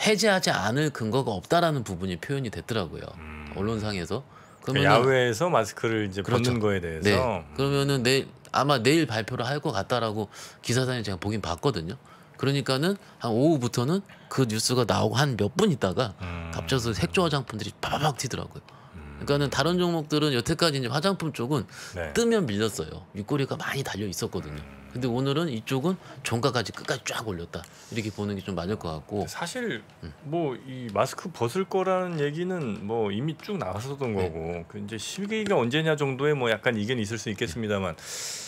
해제하지 않을 근거가 없다라는 부분이 표현이 됐더라고요. 음. 언론상에서. 그러니까 그러면 야외에서 마스크를 이제 그렇죠. 벗는 거에 네. 대해서. 네. 그러면은 내일 아마 내일 발표를 할 것 같다라고 기사상에 제가 보긴 봤거든요. 그러니까는 한 오후부터는 그 뉴스가 나오고 한 몇 분 있다가 음. 갑자기 색조 화장품들이 바박 튀더라고요. 음. 그러니까는 다른 종목들은 여태까지 이제 화장품 쪽은 네. 뜨면 밀렸어요. 윗꼬리가 많이 달려 있었거든요. 음. 근데 오늘은 이쪽은 종가까지 끝까지 쫙 올렸다. 이렇게 보는 게좀 맞을 것 같고. 사실 음. 뭐이 마스크 벗을 거라는 얘기는 뭐 이미 쭉 나왔었던 거고. 네. 그 이제 시기가 언제냐 정도의 뭐 약간 이견이 있을 수 있겠습니다만 네.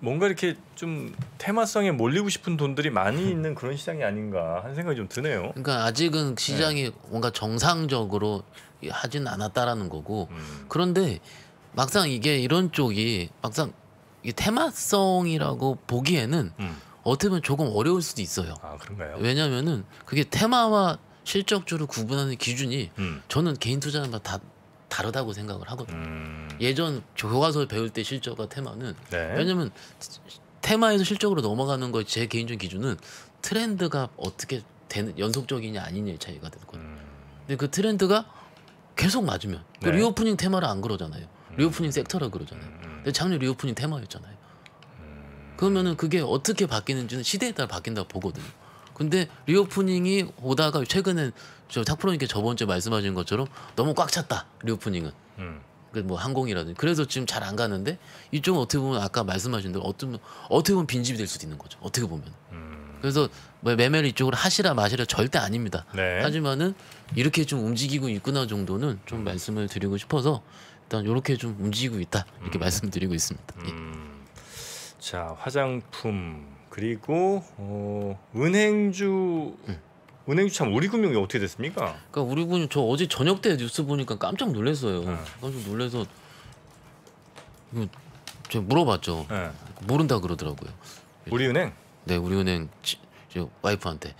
뭔가 이렇게 좀 테마성에 몰리고 싶은 돈들이 많이 음. 있는 그런 시장이 아닌가 하는 생각이 좀 드네요. 그러니까 아직은 시장이 네. 뭔가 정상적으로 하진 않았다라는 거고 음. 그런데 막상 이게 이런 쪽이 막상 이 테마성이라고 보기에는 음. 어떻게 보면 조금 어려울 수도 있어요. 아 그런가요? 왜냐면은 하 그게 테마와 실적주를 구분하는 기준이 음. 저는 개인 투자는 다 다르다고 생각을 하거든요. 음. 예전 교과서 배울 때 실적과 테마는 네. 왜냐면 테마에서 실적으로 넘어가는 거 제 개인적인 기준은 트렌드가 어떻게 되는 연속적이냐 아니냐의 차이가 되거든요. 음. 근데 그 트렌드가 계속 맞으면 그 네. 그 리오프닝 테마를 안 그러잖아요. 음. 리오프닝 섹터라 그러잖아요. 음, 음. 근데 작년 리오프닝 테마였잖아요. 그러면은 그게 어떻게 바뀌는지는 시대에 따라 바뀐다고 보거든요. 근데 리오프닝이 오다가 최근엔 저 탁프로님께 저번 주에 말씀하신 것처럼 너무 꽉 찼다 리오프닝은. 음. 그 뭐 항공이라든지 그래서 지금 잘 안 가는데 이쪽은 어떻게 보면 아까 말씀하신 대로 어떤 어떻게 보면 빈집이 될 수도 있는 거죠 어떻게 보면 음. 그래서 뭐 매매를 이쪽으로 하시라 마시라 절대 아닙니다 네. 하지만은 이렇게 좀 움직이고 있구나 정도는 좀 음. 말씀을 드리고 싶어서 일단 이렇게 좀 움직이고 있다 이렇게 음. 말씀드리고 있습니다 예. 음. 자 화장품 그리고 어, 은행주 응. 네. 은행주 참 우리 금융이 어떻게 됐습니까? 그러니까 우리 금융 저 어제 저녁 때 뉴스 보니까 깜짝 놀랐어요. 네. 깜짝 놀래서 이거 제가 물어봤죠. 네. 모른다 그러더라고요. 우리은행? 네, 우리은행 저 와이프한테.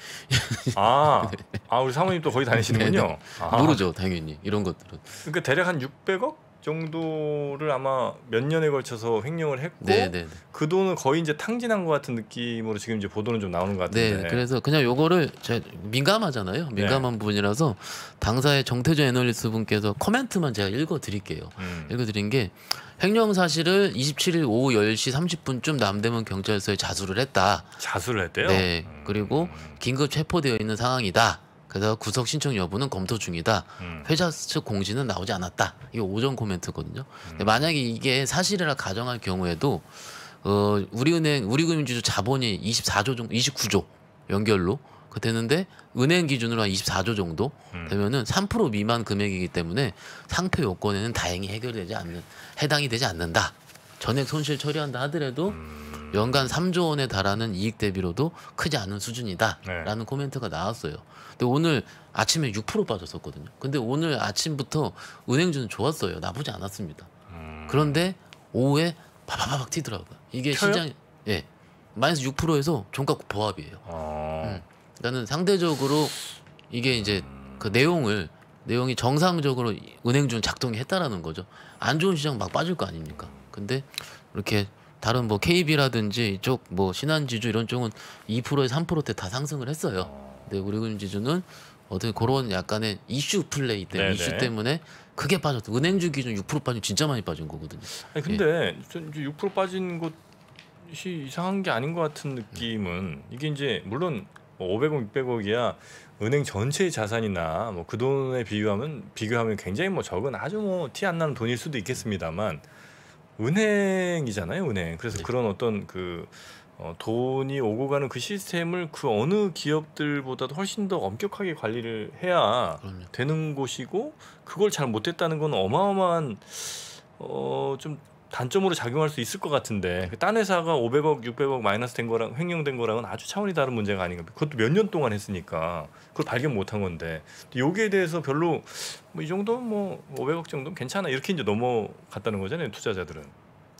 아, 아 우리 사모님 또 거기 다니시는군요. (laughs) 네, 네. 아. 모르죠, 당연히 이런 것들은. 그러니까 대략 한 600억? 정도를 아마 몇 년에 걸쳐서 횡령을 했고 네네네. 네, 네. 그 돈을 거의 이제 탕진한 것 같은 느낌으로 지금 이제 보도는 좀 나오는 것 네, 같은데. 네, 그래서 그냥 요거를 제가 민감하잖아요. 민감한 네. 부분이라서 당사의 정태준 애널리스트 분께서 코멘트만 제가 읽어드릴게요. 음. 읽어드린 게 횡령 사실을 27일 오후 10시 30분쯤 남대문 경찰서에 자수를 했다. 자수를 했대요? 네. 음. 그리고 긴급 체포되어 있는 상황이다. 그래서 구속 신청 여부는 검토 중이다. 음. 회사측 공지는 나오지 않았다. 이게 오전 코멘트거든요. 음. 만약에 이게 사실이라 가정할 경우에도 어, 우리은행 우리금융주주 자본이 24조 정도 29조 연결로 그 되는데 은행 기준으로 한 24조 정도 음. 되면은 3% 미만 금액이기 때문에 상표 요건에는 다행히 해결되지 않는 해당이 되지 않는다. 전액 손실 처리한다 하더라도 음. 연간 3조 원에 달하는 이익 대비로도 크지 않은 수준이다라는 네. 코멘트가 나왔어요. 근데 오늘 아침에 6% 빠졌었거든요. 근데 오늘 아침부터 은행주는 좋았어요. 나쁘지 않았습니다. 음. 그런데 오후에 바바바박 튀더라고요. 이게 펴요? 시장 예 마이너스 6%에서 종가 보합이에요. 어. 음. 그러니까는 상대적으로 이게 이제 그 내용을 내용이 정상적으로 은행주는 작동이 했다라는 거죠. 안 좋은 시장 막 빠질 거 아닙니까? 근데 이렇게 다른 뭐 KB라든지 이쪽 뭐 신한지주 이런 쪽은 2%에서 3%대 다 상승을 했어요. 어. 근데 우리 금지주는 어떻게 그런 약간의 이슈 플레이 때문에 네네. 이슈 네. 때문에 크게 빠졌다. 은행주 기준 6% 빠진 진짜 많이 빠진 거거든요. 아니, 예. 근데 예. 6% 빠진 것이 이상한 게 아닌 것 같은 느낌은 이게 이제 물론 뭐 500억, 600억이야 은행 전체의 자산이나 뭐 그 돈에 비교하면 비교하면 굉장히 뭐 적은 아주 뭐 티 안 나는 돈일 수도 있겠습니다만 은행이잖아요, 은행. 그래서 네. 그런 어떤 그 어, 돈이 오고 가는 그 시스템을 그 어느 기업들보다도 훨씬 더 엄격하게 관리를 해야 그럼요. 되는 곳이고 그걸 잘 못했다는 건 어마어마한 어, 좀 단점으로 작용할 수 있을 것 같은데 그 딴 회사가 500억, 600억 마이너스 된 거랑 횡령된 거랑은 아주 차원이 다른 문제가 아닌가. 그것도 몇 년 동안 했으니까 그걸 발견 못한 건데 여기에 대해서 별로 뭐 이 정도 면뭐 500억 정도 괜찮아 이렇게 이제 넘어갔다는 거잖아요 투자자들은.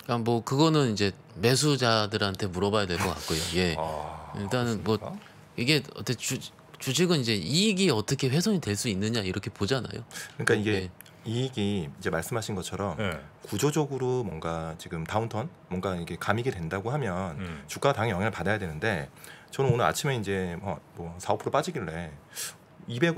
그러니까 뭐 그거는 이제 매수자들한테 물어봐야 될 것 같고요. 예. 아, 일단은 뭐 그렇습니까? 뭐 이게 어때 주 주식은 이제 이익이 어떻게 훼손이 될 수 있느냐 이렇게 보잖아요. 그러니까 이게 예. 이익이 이제 말씀하신 것처럼 네. 구조적으로 뭔가 지금 다운턴 뭔가 이게 감익이 된다고 하면 음. 주가 당연히 영향을 받아야 되는데 저는 오늘 아침에 이제 뭐 4, 뭐 5% 빠지길래 200,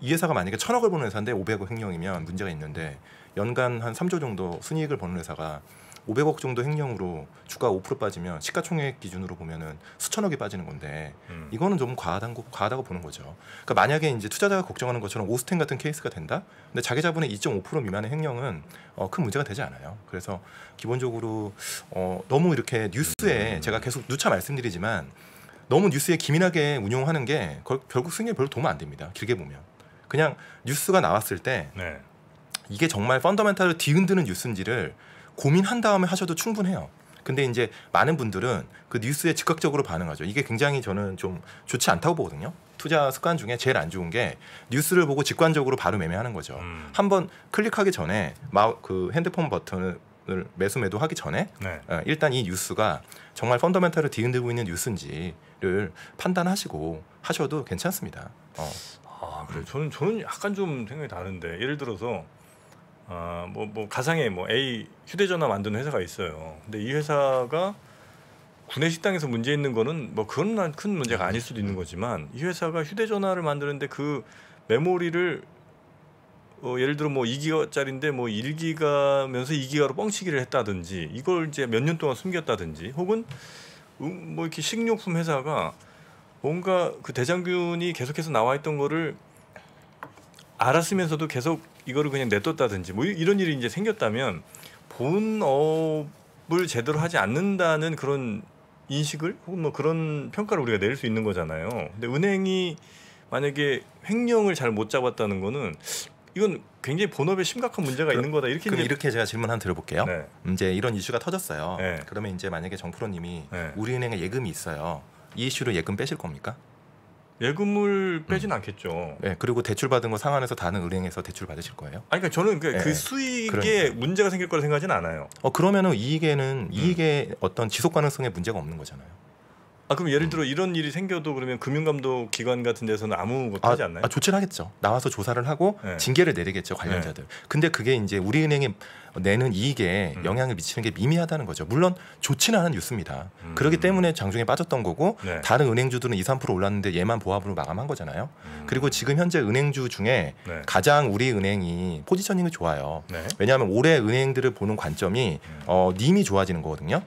이 회사가 만약에 천억을 버는 회사인데 500억 횡령이면 문제가 있는데 연간 한 3조 정도 순이익을 버는 회사가 500억 정도 횡령으로 주가 5% 빠지면 시가총액 기준으로 보면은 수천억이 빠지는 건데 음. 이거는 좀 과하단 거, 과하다고 보는 거죠. 그러니까 만약에 이제 투자자가 걱정하는 것처럼 오스텐 같은 케이스가 된다. 근데 자기 자본의 2.5% 미만의 횡령은 어, 큰 문제가 되지 않아요. 그래서 기본적으로 어, 너무 이렇게 뉴스에 음. 제가 계속 누차 말씀드리지만 너무 뉴스에 기민하게 운용하는 게 거, 결국 승리에 별로 도움 안 됩니다. 길게 보면 그냥 뉴스가 나왔을 때. 네. 이게 정말 펀더멘탈을 뒤흔드는 뉴스인지를 고민한 다음에 하셔도 충분해요. 근데 이제 많은 분들은 그 뉴스에 즉각적으로 반응하죠. 이게 굉장히 저는 좀 좋지 않다고 보거든요. 투자 습관 중에 제일 안 좋은 게 뉴스를 보고 직관적으로 바로 매매하는 거죠. 음. 한번 클릭하기 전에 마 그 핸드폰 버튼을 매수 매도하기 전에 네. 어, 일단 이 뉴스가 정말 펀더멘탈을 뒤흔들고 있는 뉴스인지를 판단하시고 하셔도 괜찮습니다. 어. 아 그래 저는 저는 약간 좀 생각이 다른데 예를 들어서 아뭐뭐 뭐 가상의 뭐 A 휴대전화 만드는 회사가 있어요. 근데 이 회사가 구내 식당에서 문제 있는 거는 뭐 그런 큰 문제가 아닐 수도 있는 거지만 이 회사가 휴대전화를 만드는데 그 메모리를 어, 예를 들어 뭐 2기가짜리인데 뭐 1기가면서 2기가로 뻥치기를 했다든지 이걸 이제 몇 년 동안 숨겼다든지 혹은 음, 뭐 이렇게 식료품 회사가 뭔가 그 대장균이 계속해서 나와 있던 거를 알았으면서도 계속 이거를 그냥 내뒀다든지 뭐 이런 일이 이제 생겼다면 본업을 제대로 하지 않는다는 그런 인식을 혹은 뭐 그런 평가를 우리가 내릴 수 있는 거잖아요. 근데 은행이 만약에 횡령을 잘 못 잡았다는 거는 이건 굉장히 본업에 심각한 문제가 그럼, 있는 거다 이렇게 그럼 이렇게 제가 질문 한번 드려볼게요. 네. 이제 이런 이슈가 터졌어요. 네. 그러면 이제 만약에 정프로님이 네. 우리은행에 예금이 있어요. 이 이슈로 예금 빼실 겁니까? 예금을 음. 빼진 음. 않겠죠. 네, 그리고 대출 받은 거 상환해서 다른 은행에서 대출 받으실 거예요. 아니, 그러니까 저는 그, 그 네. 수익에 그러니까. 문제가 생길 거라 생각하진 않아요. 어 그러면은 이익에는 음. 이익에 어떤 지속 가능성에 문제가 없는 거잖아요. 아 그럼 예를 들어 이런 일이 생겨도 그러면 금융감독 기관 같은 데서는 아무것도 아, 하지 않나요? 아, 조치를 하겠죠. 나와서 조사를 하고 네. 징계를 내리겠죠 네. 관련자들. 네. 근데 그게 이제 우리 은행이 내는 이익에 음. 영향을 미치는 게 미미하다는 거죠. 물론 좋지는 않은 뉴스입니다. 음. 그렇기 때문에 장중에 빠졌던 거고 네. 다른 은행주들은 2, 3% 올랐는데 얘만 보합으로 마감한 거잖아요. 음. 그리고 지금 현재 은행주 중에 네. 가장 우리 은행이 포지셔닝이 좋아요. 네. 왜냐하면 올해 은행들을 보는 관점이 음. 어, 님이 좋아지는 거거든요.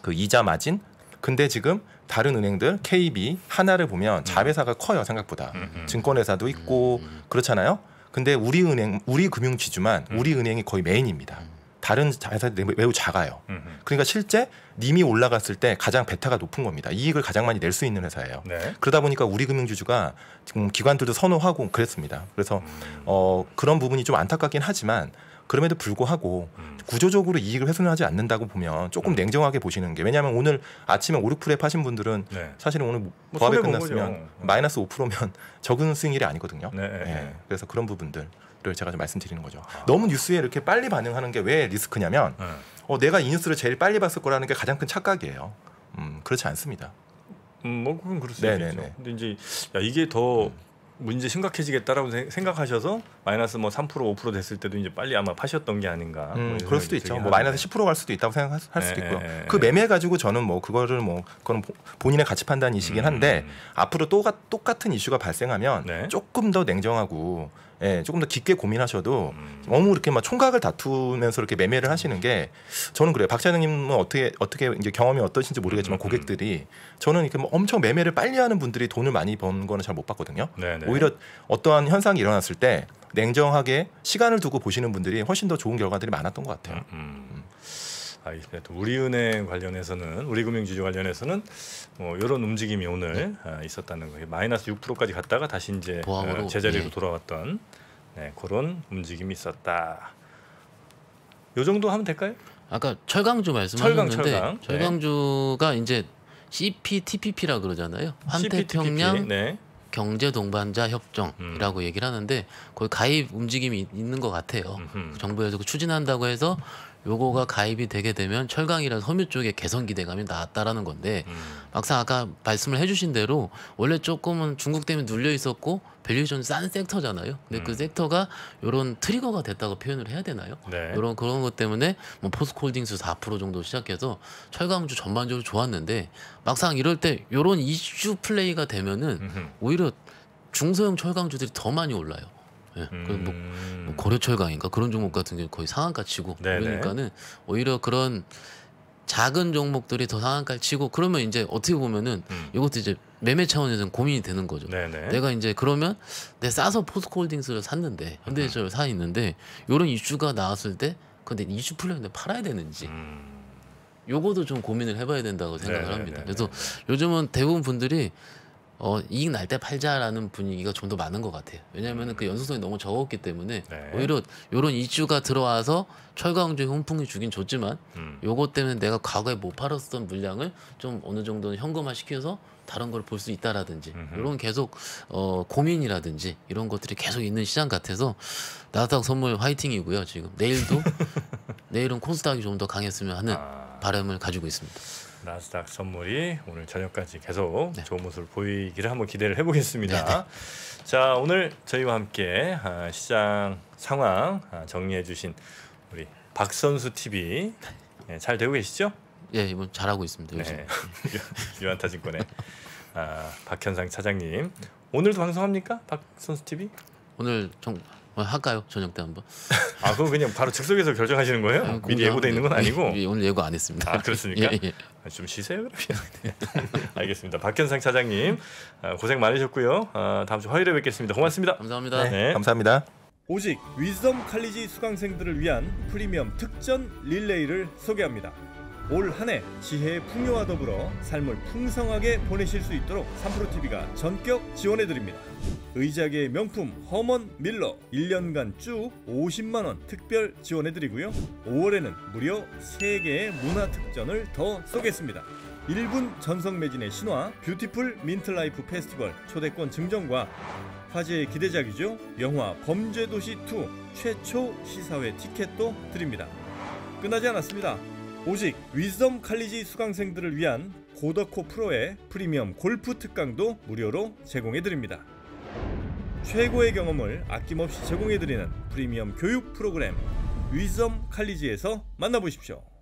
그 이자 마진 근데 지금 다른 은행들 KB 하나를 보면 음. 자회사가 커요 생각보다 음음. 음. 증권회사도 있고 음. 그렇잖아요. 근데 우리 은행 우리 금융지주만 음. 우리 은행이 거의 메인입니다. 다른 자회사들이 매우 작아요. 그러니까 실제 님이 올라갔을 때 가장 베타가 높은 겁니다. 이익을 가장 많이 낼 수 있는 회사예요. 네. 그러다 보니까 우리 금융주주가 지금 기관들도 선호하고 그랬습니다. 그래서 어, 그런 부분이 좀 안타깝긴 하지만 그럼에도 불구하고 음. 구조적으로 이익을 훼손하지 않는다고 보면 조금 음. 냉정하게 보시는 게 왜냐하면 오늘 아침에 오 6%에 파신 분들은 네. 사실은 오늘 뭐 보합이 뭐 끝났으면 거죠. 어. 마이너스 5%면 (laughs) 적은 수익률이 아니거든요. 네. 네, 예. 네. 그래서 그런 부분들을 제가 좀 말씀드리는 거죠. 아. 너무 뉴스에 이렇게 빨리 반응하는 게 왜 리스크냐면 네. 어, 내가 이 뉴스를 제일 빨리 봤을 거라는 게 가장 큰 착각이에요. 음, 그렇지 않습니다. 음, 뭐 그건 그럴 수 네네네. 있데 이제 야, 이게 더 음. 문제 심각해지겠다라고 생각하셔서 마이너스 뭐 3% 5% 됐을 때도 이제 빨리 아마 파셨던 게 아닌가. 음, 뭐 그럴 수도 있죠. 뭐 마이너스 10%갈 수도 있다고 생각할 수도 있고요. 네, 그 매매 가지고 저는 뭐 그거를 뭐그런 본인의 가치 판단이시긴 음. 한데 음. 앞으로 또 똑같은 이슈가 발생하면 네. 조금 더 냉정하고 예, 조금 더 깊게 고민하셔도 음. 너무 이렇게 막 총각을 다투면서 이렇게 매매를 하시는 게 저는 그래요. 박사영님은 어떻게 어떻게 이제 경험이 어떠신지 모르겠지만 음, 음. 고객들이 저는 이렇게 뭐 엄청 매매를 빨리 하는 분들이 돈을 많이 번 거는 잘 못 봤거든요. 네, 네. 오히려 어떠한 현상이 일어났을 때 냉정하게 시간을 두고 보시는 분들이 훨씬 더 좋은 결과들이 많았던 것 같아요. 음, 음. 알겠습니다. 우리은행 관련해서는 우리금융지주 관련해서는 뭐 이런 움직임이 오늘 네. 아, 있었다는 거예요. 마이너스 6%까지 갔다가 다시 이제 아, 보합으로, 예. 제자리로 예. 돌아왔던 네, 그런 움직임이 있었다. 요 정도 하면 될까요? 아까 철강주 말씀하셨는데 철강, 철강. 네. 철강주가 네. 이제 CPTPP라 그러잖아요. 환태평양 CPTPP, 네. 경제 동반자 협정이라고 음. 얘기를 하는데 거기 가입 움직임이 있는 것 같아요. 음흠. 정부에서 추진한다고 해서 요거가 가입이 되게 되면 철강이랑 섬유 쪽에 개선 기대감이 나왔다라는 건데 음. 막상 아까 말씀을 해주신 대로 원래 조금은 중국 때문에 눌려 있었고 밸류에이션 싼 섹터잖아요. 근데 그 음. 그 섹터가 요런 트리거가 됐다고 표현을 해야 되나요? 네. 요런 그런 것 때문에 뭐 포스코홀딩스 4% 정도 시작해서 철강주 전반적으로 좋았는데 막상 이럴 때요런 이슈 플레이가 되면은 음흠. 오히려 중소형 철강주들이 더 많이 올라요. 예. 음... 뭐, 뭐 음. 고려철강인가 그런 종목 같은 경우 거의 상한가 치고 네네. 그러니까는 오히려 그런 작은 종목들이 더 상한가를 치고 그러면 이제 어떻게 보면은 음. 이것도 이제 매매 차원에서는 고민이 되는 거죠. 네네. 내가 이제 그러면 내 싸서 포스코홀딩스를 샀는데 현대차를 음. 사 있는데 이런 이슈가 나왔을 때 근데 이슈 풀려는데 팔아야 되는지 음. 요거도 좀 고민을 해봐야 된다고 생각을 네네네네. 합니다. 그래서 요즘은 대부분 분들이 어, 이익 날 때 팔자라는 분위기가 좀 더 많은 것 같아요. 왜냐하면 그 연속성이 너무 적었기 때문에 네. 오히려 이런 이슈가 들어와서 철강주의 훈풍이 주긴 좋지만 음. 요것 때문에 내가 과거에 못 팔았던 물량을 좀 어느 정도는 현금화 시켜서 다른 걸 볼 수 있다라든지 음흠. 이런 계속 어, 고민이라든지 이런 것들이 계속 있는 시장 같아서 나스닥 선물 화이팅이고요. 지금 내일도 (laughs) 내일은 콘스닥이좀 더 강했으면 하는 아... 바람을 가지고 있습니다. 나스닥 선물이 오늘 저녁까지 계속 네. 좋은 모습을 보이기를 한번 기대를 해보겠습니다. 네네. 자 오늘 저희와 함께 아, 시장 상황 아, 정리해주신 우리 박선수 TV 네, 예, 잘 되고 계시죠? 예 이번 잘하고 있습니다. 네. (laughs) 유한타증권의 아, 박현상 차장님 오늘도 방송합니까? 박선수 TV? 오늘 정, 어, 할까요? 저녁 때 한번. 아 그건 그냥 바로 즉석에서 결정하시는 거예요? 아, 미리 예고돼 있는 건 예, 아니고. 예, 예, 오늘 예고 안 했습니다. 아 그렇습니까? (laughs) 예, 예. 아, 좀 쉬세요 그러면. (laughs) 알겠습니다. 박현상 차장님 아, 고생 많으셨고요. 아, 다음 주 화요일에 뵙겠습니다. 고맙습니다. 네, 감사합니다. 네, 네. 감사합니다. 오직 윗섬 칼리지 수강생들을 위한 프리미엄 특전 릴레이를 소개합니다. 올한해 지혜의 풍요와 더불어 삶을 풍성하게 보내실 수 있도록 삼프로TV가 전격 지원해드립니다. 의자계 명품 허먼 밀러 1년간 쭉 50만원 특별 지원해드리고요. 5월에는 무려 3개의 문화특전을 더 쏘겠습니다. 1분 전성 매진의 신화 뷰티풀 민트라이프 페스티벌 초대권 증정과 화제의 기대작이죠. 영화 범죄도시2 최초 시사회 티켓도 드립니다. 끝나지 않았습니다. 오직 위즈덤 칼리지 수강생들을 위한 고더코 프로의 프리미엄 골프 특강도 무료로 제공해드립니다. 최고의 경험을 아낌없이 제공해드리는 프리미엄 교육 프로그램 위즈덤 칼리지에서 만나보십시오.